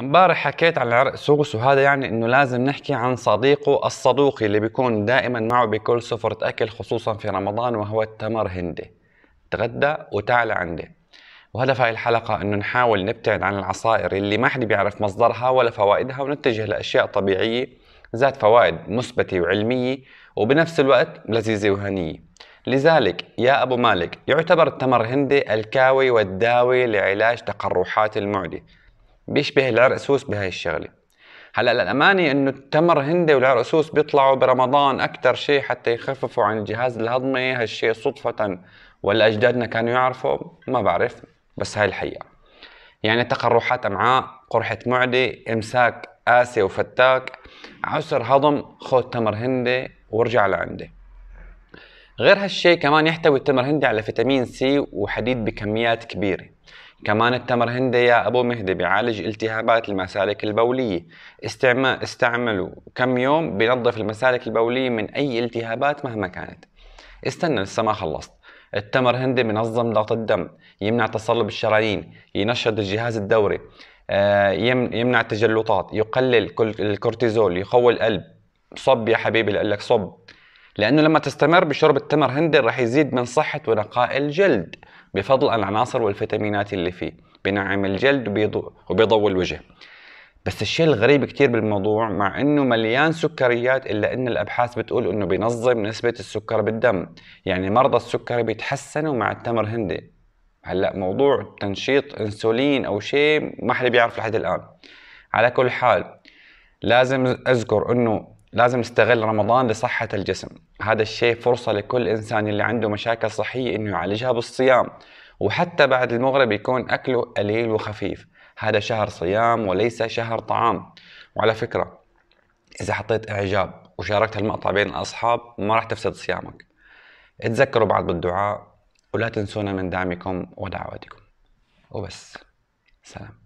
امبارح حكيت عن العرق سوس وهذا يعني انه لازم نحكي عن صديقه الصدوق اللي بيكون دائما معه بكل سفرة اكل خصوصا في رمضان وهو التمر هندي تغدى وتعال عندي وهدف هاي الحلقة انه نحاول نبتعد عن العصائر اللي ما حد بيعرف مصدرها ولا فوائدها ونتجه لاشياء طبيعية ذات فوائد مثبتة وعلمية وبنفس الوقت لذيذة وهنية لذلك يا أبو مالك يعتبر التمر الهندي الكاوي والداوي لعلاج تقرحات المعدة بيشبه العرقسوس بهاي الشغله هلا للامانه انه التمر هندي والعرقسوس بيطلعوا برمضان اكثر شيء حتى يخففوا عن الجهاز الهضمي هالشيء صدفه ولا اجدادنا كانوا يعرفوا ما بعرف بس هاي الحقيقه يعني تقرحات امعاء قرحه معده امساك قاسي وفتاك عسر هضم خذ تمر هندي وارجع لعندي غير هالشيء كمان يحتوي التمر هندي على فيتامين سي وحديد بكميات كبيره كمان التمر هندي يا أبو مهدي بيعالج التهابات المسالك البولية استعمل استعمله كم يوم بينظف المسالك البولية من أي التهابات مهما كانت استنى لسه ما خلصت التمر هندي بنظم ضغط الدم يمنع تصلب الشرايين ينشط الجهاز الدوري آه، يمنع التجلطات يقلل الكورتيزول يقوي القلب صب يا حبيبي لك صب لانه لما تستمر بشرب التمر هندي رح يزيد من صحه ونقاء الجلد بفضل العناصر والفيتامينات اللي فيه بنعم الجلد وبيضو, الوجه بس الشيء الغريب كثير بالموضوع مع انه مليان سكريات الا ان الابحاث بتقول انه بينظم نسبه السكر بالدم يعني مرضى السكري بيتحسنوا مع التمر هندي هلا موضوع تنشيط انسولين او شيء ما حدا بيعرف لحد الان على كل حال لازم اذكر انه لازم نستغل رمضان لصحة الجسم هذا الشيء فرصة لكل إنسان اللي عنده مشاكل صحية إنه يعالجها بالصيام وحتى بعد المغرب يكون أكله قليل وخفيف هذا شهر صيام وليس شهر طعام وعلى فكرة إذا حطيت إعجاب وشاركت المقطع بين الأصحاب ما راح تفسد صيامك تذكروا بعض بالدعاء ولا تنسونا من دعمكم ودعواتكم وبس سلام